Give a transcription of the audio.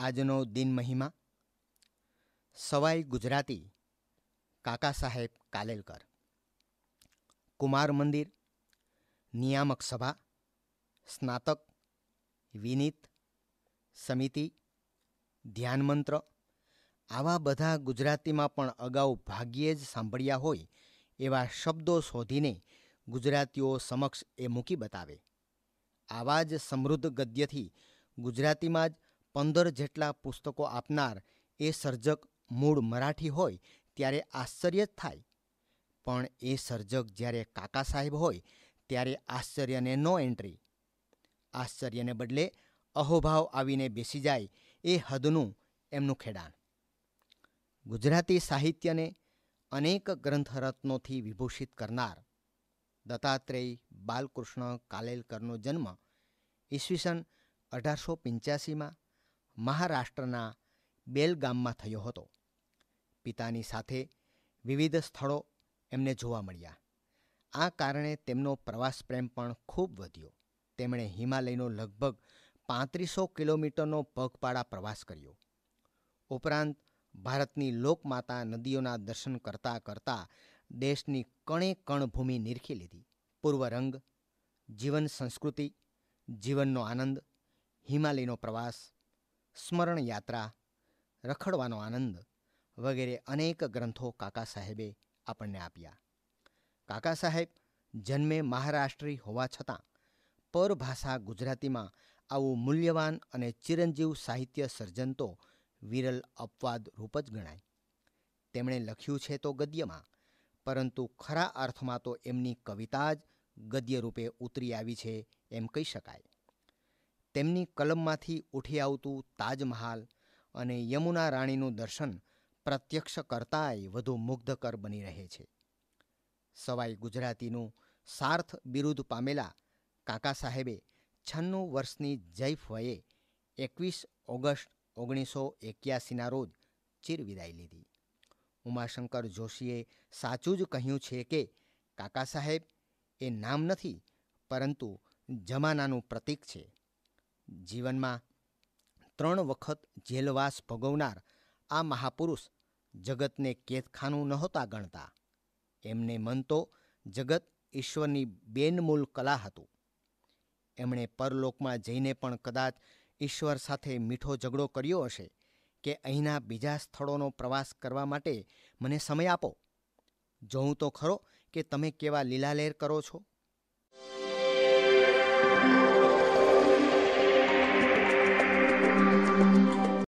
આજનો દિન મહિમા સવાઈ ગુજરાતી કાકા સાહેબ કાલેલકર કુમાર મંદિર નિયામક સભા સ્નાતક વિનીત સમિતિ ધ્યાનમંત્ર આવા બધા ગુજરાતીમાં પણ અગાઉ ભાગ્યે જ સાંભળ્યા હોય એવા શબ્દો શોધીને ગુજરાતીઓ સમક્ષ એ મૂકી બતાવે આવા જ સમૃદ્ધ ગદ્યથી ગુજરાતીમાં જ પંદર જેટલા પુસ્તકો આપનાર એ સર્જક મૂળ મરાઠી હોય ત્યારે આશ્ચર્ય જ થાય પણ એ સર્જક જ્યારે કાકા સાહેબ હોય ત્યારે આશ્ચર્યને નો એન્ટ્રી આશ્ચર્યને બદલે અહોભાવ આવીને બેસી જાય એ હદનું એમનું ખેડાણ ગુજરાતી સાહિત્યને અનેક ગ્રંથરત્નોથી વિભૂષિત કરનાર દત્તાત્રેય બાલકૃષ્ણ કાલેલકરનો જન્મ ઈસવીસન અઢારસો પંચ્યાસીમાં મહારાષ્ટ્રના બેલગામમાં થયો હતો પિતાની સાથે વિવિધ સ્થળો એમને જોવા મળ્યા આ કારણે તેમનો પ્રવાસ પ્રેમ પણ ખૂબ વધ્યો તેમણે હિમાલયનો લગભગ પાંત્રીસો કિલોમીટરનો પગપાળા પ્રવાસ કર્યો ઉપરાંત ભારતની લોકમાતા નદીઓના દર્શન કરતા કરતા દેશની કણે કણભૂમિ નિરખી લીધી પૂર્વ રંગ જીવન સંસ્કૃતિ જીવનનો આનંદ હિમાલયનો પ્રવાસ સ્મરણ યાત્રા રખડવાનો આનંદ વગેરે અનેક ગ્રંથો કાકા સાહેબે આપણને આપ્યા કાકા સાહેબ જન્મે મહારાષ્ટ્રી હોવા છતાં પરભાષા ગુજરાતીમાં આવું મૂલ્યવાન અને ચિરંજીવ સાહિત્ય સર્જન તો વિરલ અપવાદ રૂપ જ ગણાય તેમણે લખ્યું છે તો ગદ્યમાં પરંતુ ખરા અર્થમાં તો એમની કવિતા જ ગદ્ય રૂપે ઉતરી આવી છે એમ કહી શકાય તેમની કલમમાંથી ઉઠી આવતું તાજમહાલ અને યમુના રાણીનું દર્શન પ્રત્યક્ષ કરતાંય વધુ મુગ્ધકર બની રહે છે સવાઈ ગુજરાતીનું સાર્થ બિરુદ પામેલા કાકા સાહેબે છન્નું વર્ષની જૈફ વયે એકવીસ ઓગસ્ટ ઓગણીસો એક્યાસીના રોજ ચીરવિદાય લીધી ઉમાશંકર જોશીએ સાચું જ કહ્યું છે કે કાકા સાહેબ એ નામ નથી પરંતુ જમાનાનું પ્રતીક છે જીવનમાં ત્રણ વખત જેલવાસ ભોગવનાર આ મહાપુરુષ જગતને કેદખાનું નહોતા ગણતા એમને મન તો જગત ઈશ્વરની બેનમૂલ કલા હતું એમણે પરલોકમાં જઈને પણ કદાચ ઈશ્વર સાથે મીઠો ઝઘડો કર્યો હશે કે અહીંના બીજા સ્થળોનો પ્રવાસ કરવા માટે મને સમય આપો જોઉં તો ખરો કે તમે કેવા લીલાલેર કરો છો